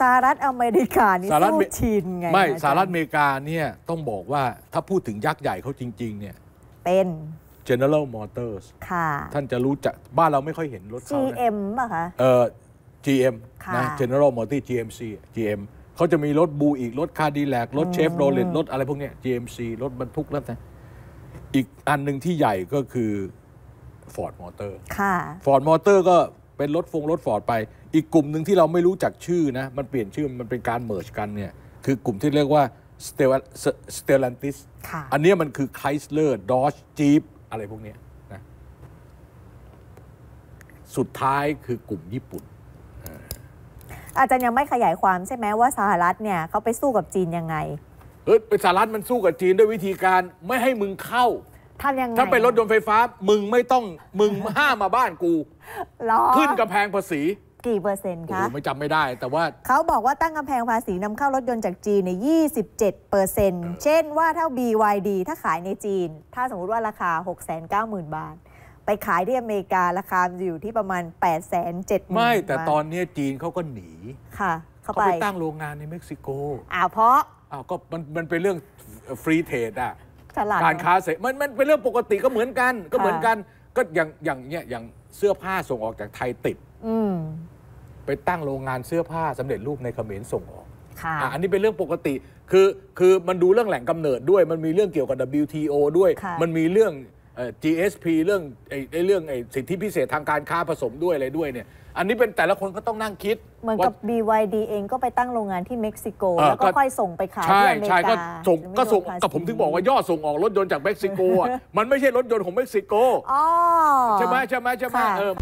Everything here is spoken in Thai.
สหรัฐอเมริกานี่สหรัฐู้จีนไง ไม่สหรัฐอเมริกาเนี่ยต้องบอกว่าถ้าพูดถึงยักษ์ใหญ่เขาจริง ๆเนี่ยเป็น General Motors ค่ะ ท่านจะรู้จัก บ้านเราไม่ค่อยเห็นรถ GM ป่ะคะ เออ GM นะ General Motors GMC GM เขาจะมีรถบูอีก รถคาดีแลกรถเชฟโรเลตรถอะไรพวกนี้ GMC รถบรรทุกรถนะอีกอันหนึ่งที่ใหญ่ก็คือ Ford Motor ค่ะ Ford Motor ก็เป็นรถฟงรถฟอร์ดไป อีกกลุ่มหนึ่งที่เราไม่รู้จักชื่อนะ มันเปลี่ยนชื่อ มันเป็นการเมิร์ชกันเนี่ย คือกลุ่มที่เรียกว่าสเตลลันติสอันนี้มันคือไคลสเลอร์ดอชจีฟอะไรพวกนี้นะ สุดท้ายคือกลุ่มญี่ปุ่น อาจารย์ยังไม่ขยายความใช่ไหมว่าสหรัฐเนี่ยเขาไปสู้กับจีนยังไง เออไปสหรัฐมันสู้กับจีนด้วยวิธีการไม่ให้มึงเข้าทำยังไงถ้าเป็นรถยนต์ไฟฟ้ามึงไม่ต้อง มึงห้ามมาบ้านกูรอขึ้นกำแพงภาษี กี่เปอร์เซ็นต์คะไม่จำไม่ได้แต่ว่าเขาบอกว่าตั้งกำแพงภาษีนำเข้ารถยนต์จากจีนใน 27เปอร์เซ็นต์เช่นว่าถ้า BYD ถ้าขายในจีน ถ้าสมมติว่าราคา 690,000 บาท ไปขายที่อเมริการาคาอยู่ที่ประมาณ 8 7 0 0 0ไม่แต่ตอนนี้จีนเขาก็หนีค่ะ เขาไปตั้งโรงงานในเม็กซิโกอ้าวเพราะอ้าวก็มันมันเป็นเรื่องฟรีเทรดอ่ะการค้าเสรีมันมันเป็นเรื่องปกติก็เหมือนกันก็เหมือนกันก็อย่างอย่างเนี้ยอย่างเสื้อผ้าส่งออกจากไทยติด ไปตั้งโรงงานเสื้อผ้าสำเร็จรูปในเขมรส่งออกอันนี้เป็นเรื่องปกติ คือคือมันดูเรื่องแหล่งกำเนิดด้วย มันมีเรื่องเกี่ยวกับ WTO ด้วย มันมีเรื่อง GSP เรื่องไอ้เรื่องไอ้สิทธิพิเศษทางการค้าผสมด้วย อะไรด้วยเนี่ย อันนี้เป็นแต่ละคนก็ต้องนั่งคิด เหมือนกับ BYD เองก็ไปตั้งโรงงานที่เม็กซิโก แล้วก็ค่อยส่งไปขายที่อเมริใช่ก็กาส่งก็ส่งก็ผมถึงบอกว่ายอดส่งออกรถยนต์จากเม็กซิโกอ่ะ มันไม่ใช่รถยนต์ของเม็กซิโก อ๋อใช่ไหมใช่ไหมใช่ไหมเออ